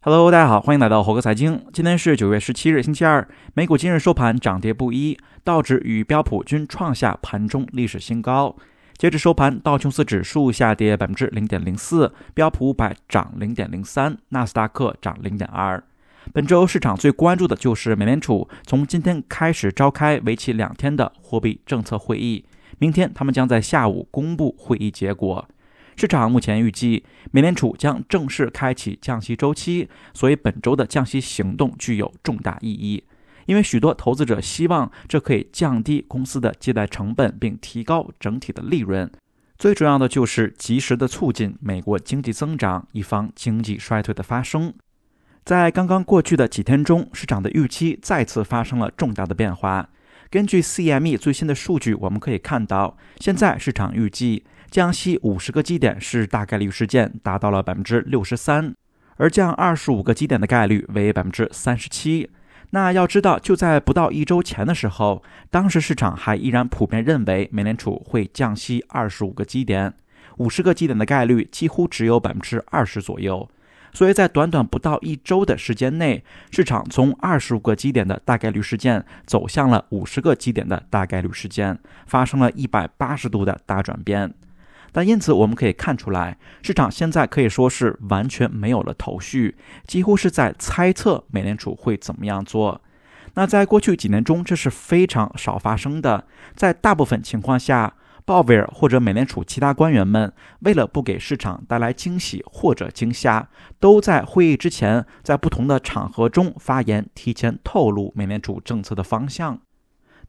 Hello，大家好，欢迎来到猴哥财经。今天是九月十七日，星期二。美股今日收盘涨跌不一，道指与标普均创下盘中历史新高。截至收盘，道琼斯指数下跌百分之零点零四，标普五百涨零点零三，纳斯达克涨零点二。本周市场最关注的就是美联储，从今天开始召开为期两天的货币政策会议，明天他们将在下午公布会议结果。市场目前预计美联储将正式开启降息周期，所以本周的降息行动具有重大意义。因为许多投资者希望这可以降低公司的借贷成本，并提高整体的利润。最重要的就是及时的促进美国经济增长，以防经济衰退的发生。在刚刚过去的几天中，市场的预期再次发生了重大的变化。根据 CME 最新的数据，我们可以看到，现在市场预计。降息五十个基点是大概率事件，达到了百分之六十三，而降二十五个基点的概率为百分之三十七。那要知道，就在不到一周前的时候，当时市场还依然普遍认为美联储会降息二十五个基点，五十个基点的概率几乎只有百分之二十左右。所以在短短不到一周的时间内，市场从二十五个基点的大概率事件走向了五十个基点的大概率事件，发生了一百八十度的大转变。但因此，我们可以看出来，市场现在可以说是完全没有了头绪，几乎是在猜测美联储会怎么样做。那在过去几年中，这是非常少发生的。在大部分情况下，鲍威尔或者美联储其他官员们，为了不给市场带来惊喜或者惊吓，都在会议之前，在不同的场合中发言，提前透露美联储政策的方向。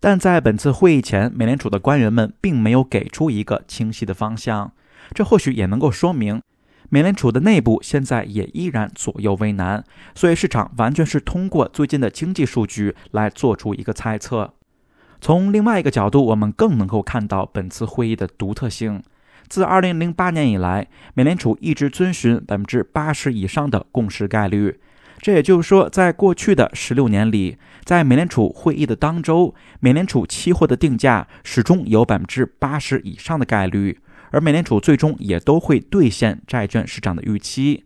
但在本次会议前，美联储的官员们并没有给出一个清晰的方向，这或许也能够说明，美联储的内部现在也依然左右为难，所以市场完全是通过最近的经济数据来做出一个猜测。从另外一个角度，我们更能够看到本次会议的独特性。自2008年以来，美联储一直遵循百分之八十以上的共识概率。这也就是说，在过去的十六年里，在美联储会议的当周，美联储期货的定价始终有百分之八十以上的概率，而美联储最终也都会兑现债券市场的预期。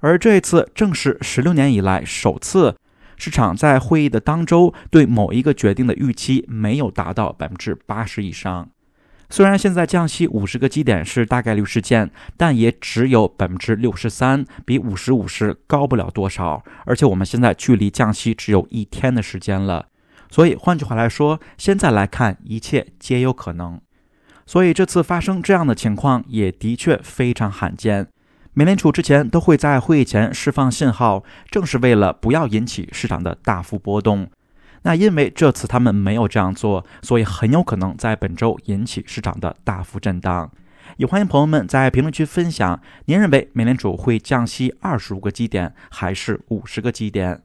而这一次，正是十六年以来首次，市场在会议的当周对某一个决定的预期没有达到百分之八十以上。虽然现在降息五十个基点是大概率事件，但也只有百分之六十三，比五十五十高不了多少。而且我们现在距离降息只有一天的时间了，所以换句话来说，现在来看一切皆有可能。所以这次发生这样的情况也的确非常罕见。美联储之前都会在会议前释放信号，正是为了不要引起市场的大幅波动。那因为这次他们没有这样做，所以很有可能在本周引起市场的大幅震荡。也欢迎朋友们在评论区分享您认为美联储会降息二十五个基点还是五十个基点。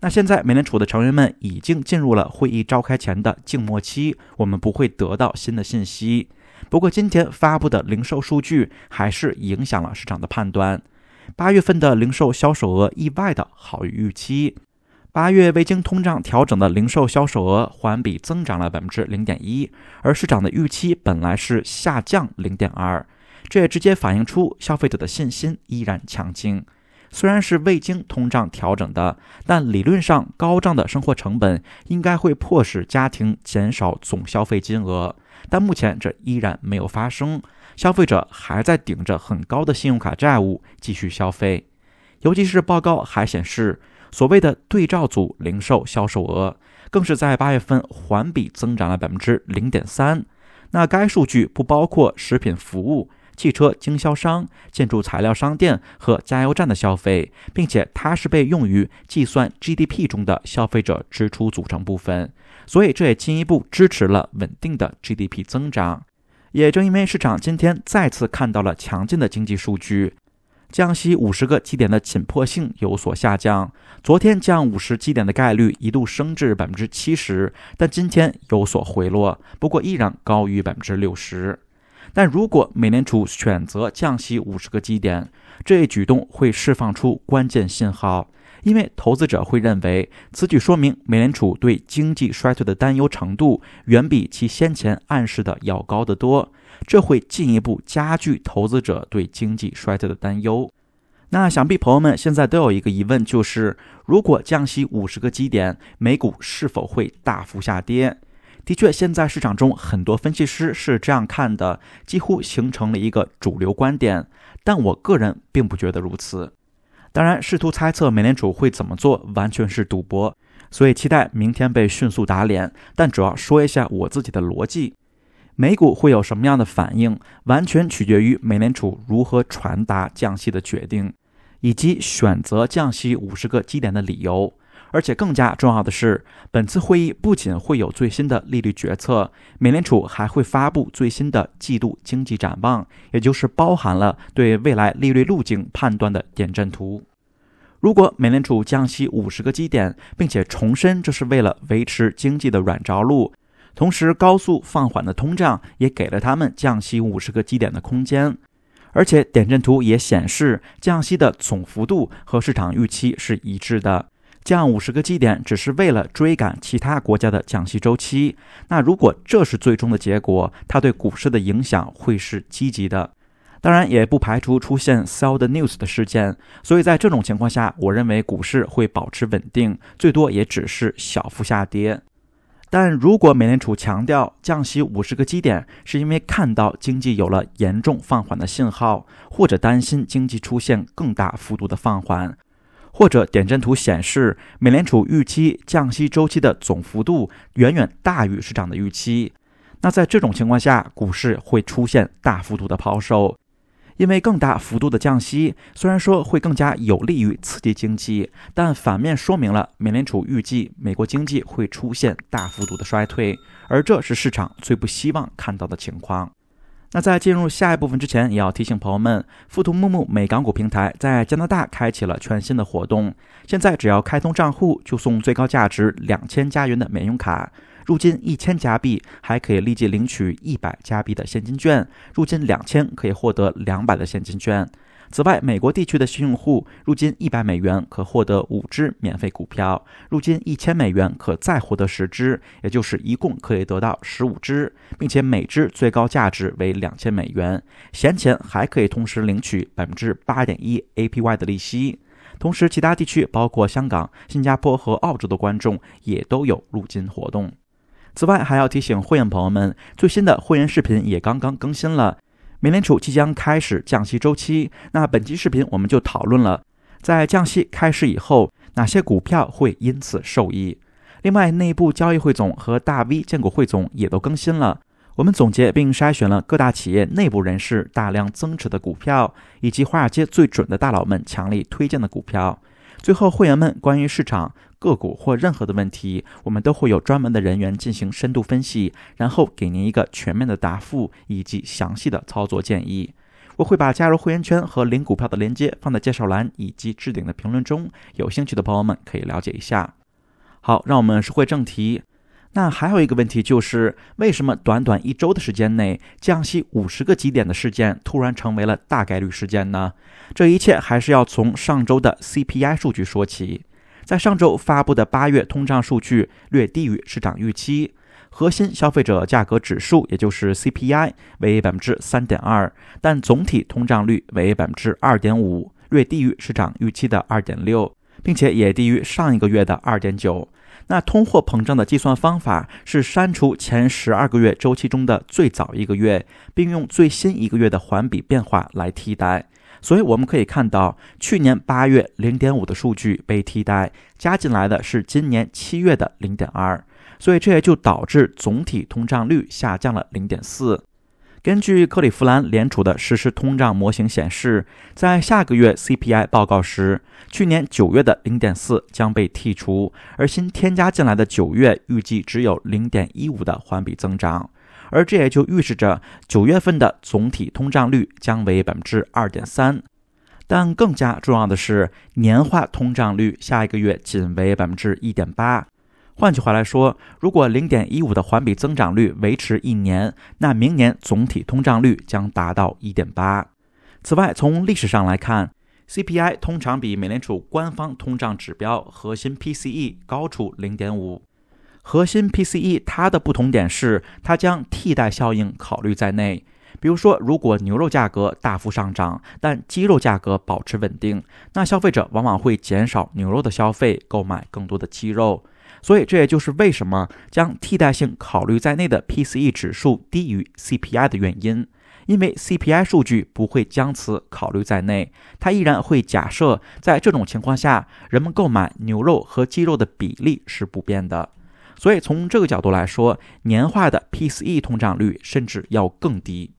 那现在美联储的成员们已经进入了会议召开前的静默期，我们不会得到新的信息。不过今天发布的零售数据还是影响了市场的判断，八月份的零售销售额意外的好于预期。八月未经通胀调整的零售销售额环比增长了百分之零点一，而市场的预期本来是下降零点二，这也直接反映出消费者的信心依然强劲。虽然是未经通胀调整的，但理论上高涨的生活成本应该会迫使家庭减少总消费金额，但目前这依然没有发生，消费者还在顶着很高的信用卡债务继续消费。尤其是报告还显示。所谓的对照组零售销售额，更是在八月份环比增长了百分之零点三。那该数据不包括食品服务、汽车经销商、建筑材料商店和加油站的消费，并且它是被用于计算 GDP 中的消费者支出组成部分。所以，这也进一步支持了稳定的 GDP 增长。也正因为市场今天再次看到了强劲的经济数据。降息五十个基点的紧迫性有所下降，昨天降五十基点的概率一度升至百分之七十，但今天有所回落，不过依然高于百分之六十。但如果美联储选择降息五十个基点，这一举动会释放出关键信号。因为投资者会认为此举说明美联储对经济衰退的担忧程度远比其先前暗示的要高得多，这会进一步加剧投资者对经济衰退的担忧。那想必朋友们现在都有一个疑问，就是如果降息五十个基点，美股是否会大幅下跌？的确，现在市场中很多分析师是这样看的，几乎形成了一个主流观点，但我个人并不觉得如此。当然，试图猜测美联储会怎么做，完全是赌博。所以期待明天被迅速打脸。但主要说一下我自己的逻辑：美股会有什么样的反应，完全取决于美联储如何传达降息的决定，以及选择降息五十个基点的理由。而且更加重要的是，本次会议不仅会有最新的利率决策，美联储还会发布最新的季度经济展望，也就是包含了对未来利率路径判断的点阵图。如果美联储降息五十个基点，并且重申这是为了维持经济的软着陆，同时高速放缓的通胀也给了他们降息五十个基点的空间。而且点阵图也显示降息的总幅度和市场预期是一致的。降五十个基点，只是为了追赶其他国家的降息周期。那如果这是最终的结果，它对股市的影响会是积极的。当然，也不排除出现 sell the news 的事件。所以在这种情况下，我认为股市会保持稳定，最多也只是小幅下跌。但如果美联储强调降息五十个基点，是因为看到经济有了严重放缓的信号，或者担心经济出现更大幅度的放缓。或者点阵图显示，美联储预期降息周期的总幅度远远大于市场的预期。那在这种情况下，股市会出现大幅度的抛售，因为更大幅度的降息虽然说会更加有利于刺激经济，但反面说明了美联储预计美国经济会出现大幅度的衰退，而这是市场最不希望看到的情况。那在进入下一部分之前，也要提醒朋友们，富途木木美港股平台在加拿大开启了全新的活动。现在只要开通账户，就送最高价值两千加元的免用卡；入金一千加币，还可以立即领取一百加币的现金券；入金两千，可以获得两百的现金券。此外，美国地区的新用户入金一百美元可获得五只免费股票，入金一千美元可再获得十只，也就是一共可以得到十五只，并且每只最高价值为两千美元。闲钱还可以同时领取百分之八点一 APY 的利息。同时，其他地区包括香港、新加坡和澳洲的观众也都有入金活动。此外，还要提醒会员朋友们，最新的会员视频也刚刚更新了。美联储即将开始降息周期，那本期视频我们就讨论了，在降息开始以后，哪些股票会因此受益。另外，内部交易汇总和大 V 荐股汇总也都更新了。我们总结并筛选了各大企业内部人士大量增持的股票，以及华尔街最准的大佬们强力推荐的股票。最后，会员们关于市场。个股或任何的问题，我们都会有专门的人员进行深度分析，然后给您一个全面的答复以及详细的操作建议。我会把加入会员圈和领股票的链接放在介绍栏以及置顶的评论中，有兴趣的朋友们可以了解一下。好，让我们说回正题。那还有一个问题就是，为什么短短一周的时间内，降息五十个基点的事件突然成为了大概率事件呢？这一切还是要从上周的 CPI 数据说起。在上周发布的八月通胀数据略低于市场预期，核心消费者价格指数，也就是 CPI 为百分之三点二，但总体通胀率为百分之二点五，略低于市场预期的二点六，并且也低于上一个月的二点九。那通货膨胀的计算方法是删除前十二个月周期中的最早一个月，并用最新一个月的环比变化来替代。所以我们可以看到，去年八月零点五的数据被替代，加进来的是今年七月的零点二，所以这也就导致总体通胀率下降了零点四。根据克利夫兰联储的实时通胀模型显示，在下个月 CPI 报告时，去年九月的零点四将被剔除，而新添加进来的九月预计只有零点一五的环比增长。而这也就预示着九月份的总体通胀率将为百分之二点三，但更加重要的是，年化通胀率下一个月仅为百分之一点八。换句话来说，如果零点一五的环比增长率维持一年，那明年总体通胀率将达到一点八。此外，从历史上来看，CPI 通常比美联储官方通胀指标核心 PCE 高出零点五。核心 PCE 它的不同点是，它将替代效应考虑在内。比如说，如果牛肉价格大幅上涨，但鸡肉价格保持稳定，那消费者往往会减少牛肉的消费，购买更多的鸡肉。所以，这也就是为什么将替代性考虑在内的 PCE 指数低于 CPI 的原因。因为 CPI 数据不会将此考虑在内，它依然会假设在这种情况下，人们购买牛肉和鸡肉的比例是不变的。所以从这个角度来说，年化的 PCE 通胀率甚至要更低。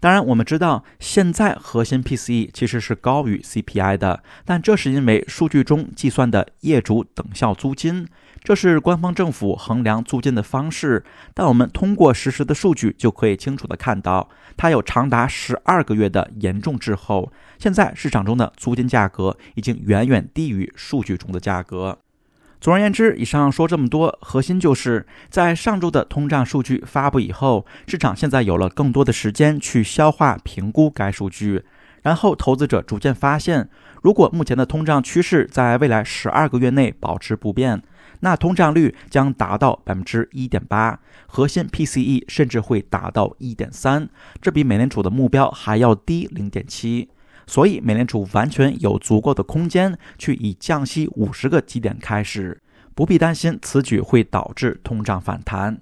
当然，我们知道现在核心 PCE 其实是高于 CPI 的，但这是因为数据中计算的业主等效租金，这是官方政府衡量租金的方式。但我们通过实时的数据就可以清楚的看到，它有长达十二个月的严重滞后。现在市场中的租金价格已经远远低于数据中的价格。总而言之，以上说这么多，核心就是在上周的通胀数据发布以后，市场现在有了更多的时间去消化、评估该数据，然后投资者逐渐发现，如果目前的通胀趋势在未来十二个月内保持不变，那通胀率将达到百分之一点八，核心 PCE 甚至会达到一点三，这比美联储的目标还要低零点七。所以，美联储完全有足够的空间去以降息五十个基点开始，不必担心此举会导致通胀反弹。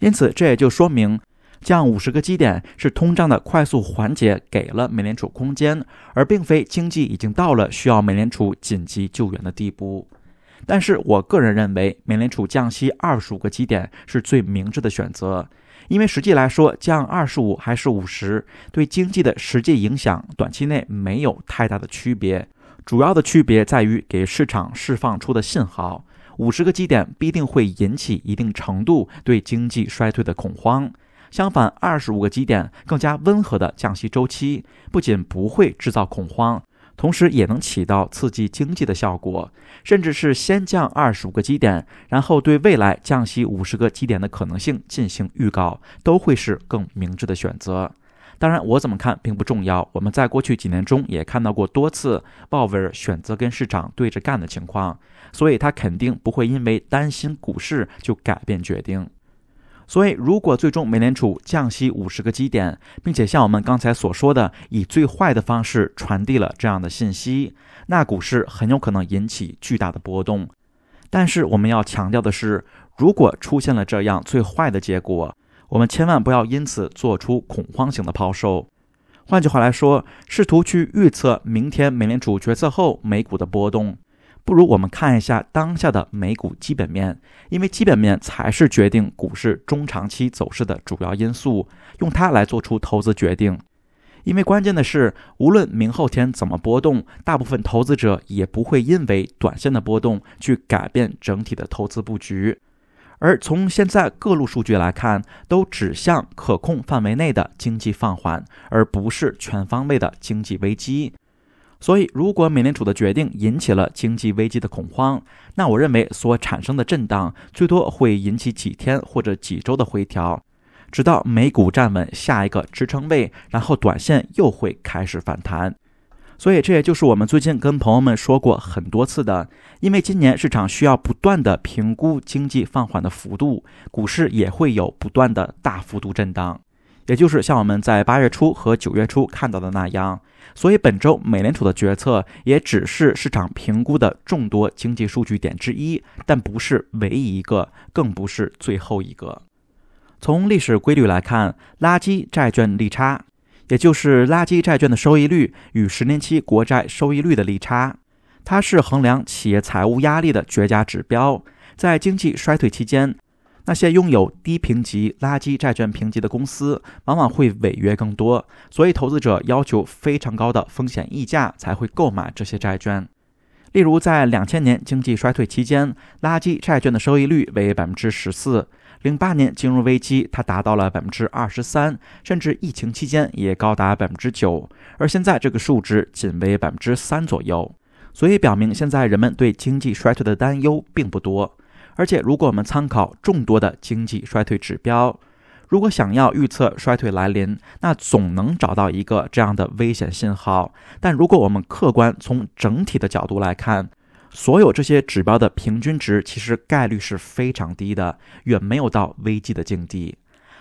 因此，这也就说明，降五十个基点是通胀的快速缓解给了美联储空间，而并非经济已经到了需要美联储紧急救援的地步。但是我个人认为，美联储降息二十五个基点是最明智的选择。因为实际来说，降二十五还是五十，对经济的实际影响短期内没有太大的区别。主要的区别在于给市场释放出的信号。五十个基点必定会引起一定程度对经济衰退的恐慌。相反，二十五个基点更加温和的降息周期，不仅不会制造恐慌。同时也能起到刺激经济的效果，甚至是先降二十五个基点，然后对未来降息五十个基点的可能性进行预告，都会是更明智的选择。当然，我怎么看并不重要。我们在过去几年中也看到过多次鲍威尔选择跟市场对着干的情况，所以他肯定不会因为担心股市就改变决定。所以，如果最终美联储降息五十个基点，并且像我们刚才所说的，以最坏的方式传递了这样的信息，那股市很有可能引起巨大的波动。但是，我们要强调的是，如果出现了这样最坏的结果，我们千万不要因此做出恐慌型的抛售。换句话来说，试图去预测明天美联储决策后美股的波动。不如我们看一下当下的美股基本面，因为基本面才是决定股市中长期走势的主要因素，用它来做出投资决定。因为关键的是，无论明后天怎么波动，大部分投资者也不会因为短线的波动去改变整体的投资布局。而从现在各路数据来看，都指向可控范围内的经济放缓，而不是全方位的经济危机。所以，如果美联储的决定引起了经济危机的恐慌，那我认为所产生的震荡最多会引起几天或者几周的回调，直到美股站稳下一个支撑位，然后短线又会开始反弹。所以，这也就是我们最近跟朋友们说过很多次的，因为今年市场需要不断的评估经济放缓的幅度，股市也会有不断的大幅度震荡。也就是像我们在八月初和九月初看到的那样，所以本周美联储的决策也只是市场评估的众多经济数据点之一，但不是唯一一个，更不是最后一个。从历史规律来看，垃圾债券利差，也就是垃圾债券的收益率与十年期国债收益率的利差，它是衡量企业财务压力的绝佳指标，在经济衰退期间。那些拥有低评级垃圾债券评级的公司，往往会违约更多，所以投资者要求非常高的风险溢价才会购买这些债券。例如，在两千年经济衰退期间，垃圾债券的收益率为百分之十四；零八年金融危机，它达到了百分之二十三，甚至疫情期间也高达百分之九。而现在这个数值仅为百分之三左右，所以表明现在人们对经济衰退的担忧并不多。而且，如果我们参考众多的经济衰退指标，如果想要预测衰退来临，那总能找到一个这样的危险信号。但如果我们客观从整体的角度来看，所有这些指标的平均值其实概率是非常低的，远没有到危机的境地。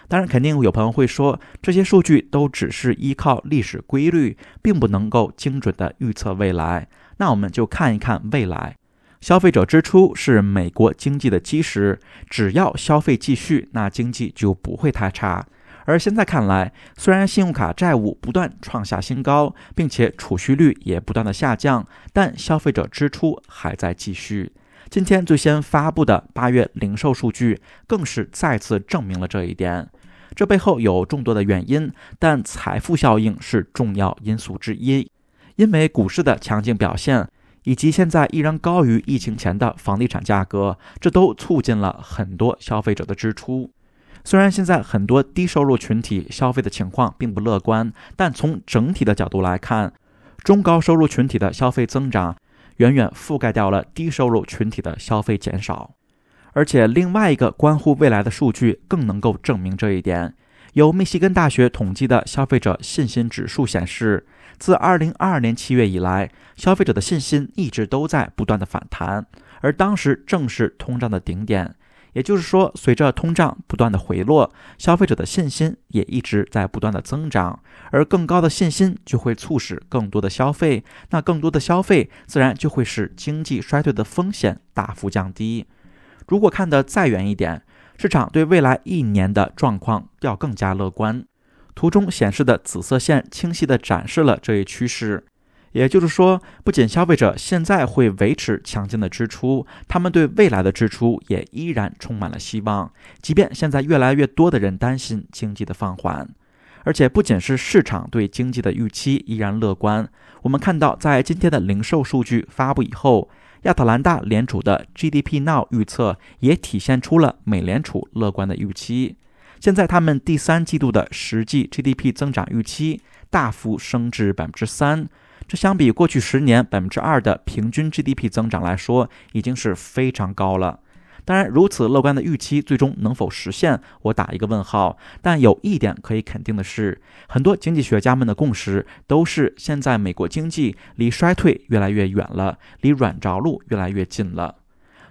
当然，肯定有朋友会说，这些数据都只是依靠历史规律，并不能够精准的预测未来。那我们就看一看未来。消费者支出是美国经济的基石，只要消费继续，那经济就不会太差。而现在看来，虽然信用卡债务不断创下新高，并且储蓄率也不断的下降，但消费者支出还在继续。今天最先发布的八月零售数据，更是再次证明了这一点。这背后有众多的原因，但财富效应是重要因素之一，因为股市的强劲表现。以及现在依然高于疫情前的房地产价格，这都促进了很多消费者的支出。虽然现在很多低收入群体消费的情况并不乐观，但从整体的角度来看，中高收入群体的消费增长远远覆盖掉了低收入群体的消费减少。而且，另外一个关乎未来的数据更能够证明这一点。由密西根大学统计的消费者信心指数显示，自二零二二年七月以来，消费者的信心一直都在不断的反弹，而当时正是通胀的顶点。也就是说，随着通胀不断的回落，消费者的信心也一直在不断的增长，而更高的信心就会促使更多的消费，那更多的消费自然就会使经济衰退的风险大幅降低。如果看得再远一点。市场对未来一年的状况要更加乐观。图中显示的紫色线清晰地展示了这一趋势。也就是说，不仅消费者现在会维持强劲的支出，他们对未来的支出也依然充满了希望。即便现在越来越多的人担心经济的放缓，而且不仅是市场对经济的预期依然乐观。我们看到，在今天的零售数据发布以后。亚特兰大联储的 GDP Now 预测也体现出了美联储乐观的预期。现在他们第三季度的实际 GDP 增长预期大幅升至百分之三，这相比过去十年百分之二的平均 GDP 增长来说，已经是非常高了。当然，如此乐观的预期最终能否实现，我打一个问号。但有一点可以肯定的是，很多经济学家们的共识都是：现在美国经济离衰退越来越远了，离软着陆越来越近了。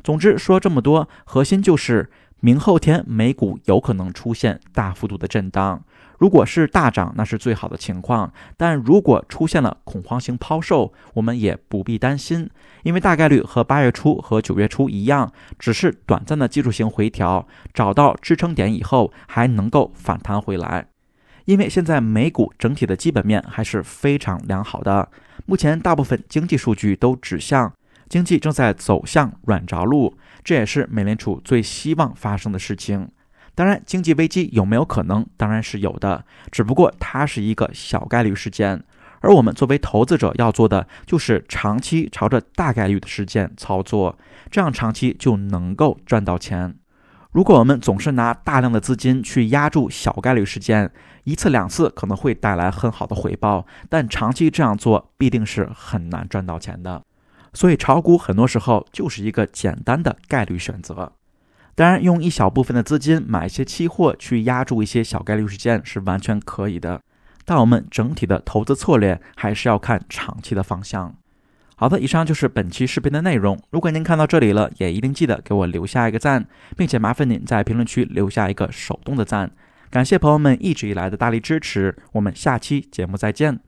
总之，说这么多，核心就是明后天美股有可能出现大幅度的震荡。如果是大涨，那是最好的情况；但如果出现了恐慌型抛售，我们也不必担心，因为大概率和八月初和九月初一样，只是短暂的技术型回调，找到支撑点以后还能够反弹回来。因为现在美股整体的基本面还是非常良好的，目前大部分经济数据都指向经济正在走向软着陆，这也是美联储最希望发生的事情。当然，经济危机有没有可能？当然是有的，只不过它是一个小概率事件。而我们作为投资者要做的，就是长期朝着大概率的事件操作，这样长期就能够赚到钱。如果我们总是拿大量的资金去压住小概率事件，一次两次可能会带来很好的回报，但长期这样做必定是很难赚到钱的。所以，炒股很多时候就是一个简单的概率选择。当然，用一小部分的资金买一些期货去压住一些小概率事件是完全可以的，但我们整体的投资策略还是要看长期的方向。好的，以上就是本期视频的内容。如果您看到这里了，也一定记得给我留下一个赞，并且麻烦您在评论区留下一个手动的赞。感谢朋友们一直以来的大力支持，我们下期节目再见。